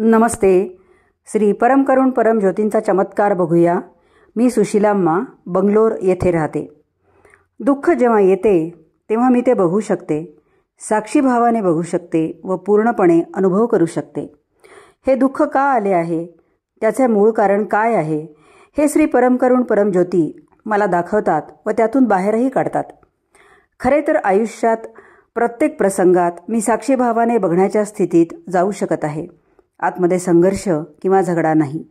नमस्ते श्री परम करुण परम ज्योतींचा चमत्कार बघूया मी सुशिलाम्मा बंगलोर येथे राहते दुःख जेव्हा येते तेव्हा मी ते बघू शकते साक्षीभावाने बघू शकते व पूर्णपणे अनुभव करू शकते हे दुःख का आले आहे त्याचे मूळ कारण काय आहे हे श्री परम करुण परम ज्योती मला दाखवतात व त्यातून बाहेरही काढतात खरे तर आयुष्यात प्रत्येक प्रसंगात मी साक्षीभावाने बघण्याच्या स्थितीत जाऊ शकत आहे आतमध्ये संघर्ष किंवा झगडा नाही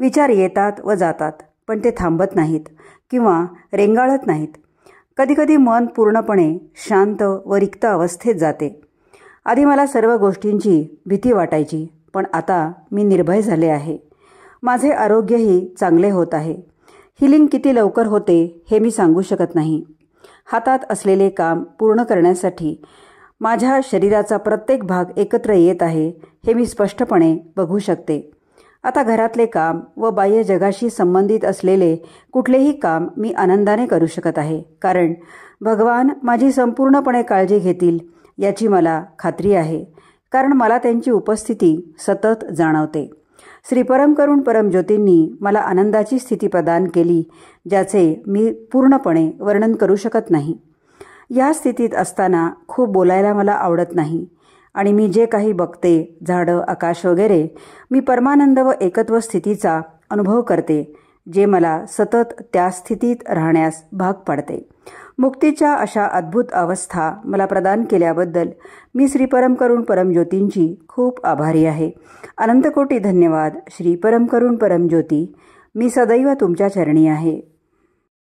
विचार येतात व जातात पण ते थांबत नाहीत किंवा रेंगाळत नाहीत कधीकधी मन पूर्णपणे शांत व रिक्त अवस्थेत जाते आधी मला सर्व गोष्टींची भीती वाटायची पण आता मी निर्भय झाले आहे माझे आरोग्यही चांगले होत आहे हिलिंग किती लवकर होते हे मी सांगू शकत नाही हातात असलेले काम पूर्ण करण्यासाठी माझ्या शरीराचा प्रत्येक भाग एकत्र येत आहे हे मी स्पष्टपणे बघू शकते आता घरातले काम व बाह्य जगाशी संबंधित असलेले कुठलेही काम मी आनंदाने करू शकत आहे कारण भगवान माझी संपूर्णपणे काळजी घेतील याची मला खात्री आहे कारण मला त्यांची उपस्थिती सतत जाणवते श्री परमकरुण परमज्योतींनी मला आनंदाची स्थिती प्रदान केली ज्याचे मी पूर्णपणे वर्णन करू शकत नाही या स्थितीत असताना खूप बोलायला मला आवडत नाही आणि मी जे काही बघते झाडं आकाश वगैरे मी परमानंद व एकत्व स्थितीचा अनुभव करते जे मला सतत त्या स्थितीत राहण्यास भाग पाडते मुक्तीच्या अशा अद्भुत अवस्था मला प्रदान केल्याबद्दल मी श्री परमकरुण परमज्योतींची खूप आभारी आहे अनंतकोटी धन्यवाद श्री परमकरुण परमज्योती मी सदैव तुमच्या चरणी आहे